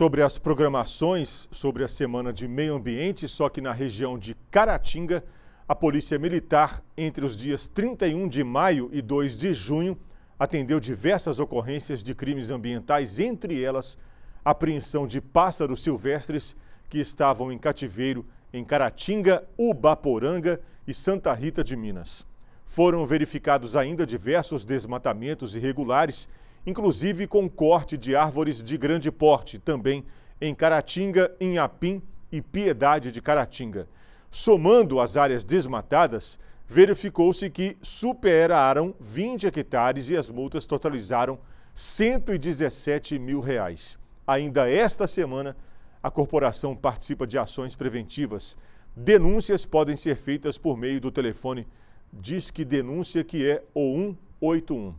sobre as programações sobre a Semana de Meio Ambiente, só que na região de Caratinga, a Polícia Militar, entre os dias 31 de maio e 2 de junho, atendeu diversas ocorrências de crimes ambientais, entre elas a apreensão de pássaros silvestres que estavam em cativeiro em Caratinga, Ubaporanga e Santa Rita de Minas. Foram verificados ainda diversos desmatamentos irregulares inclusive com corte de árvores de grande porte, também em Caratinga, Inhapim e Piedade de Caratinga. Somando as áreas desmatadas, verificou-se que superaram 20 hectares e as multas totalizaram 117 mil reais. Ainda esta semana, a corporação participa de ações preventivas. Denúncias podem ser feitas por meio do telefone Diz que Denúncia, que é o 181.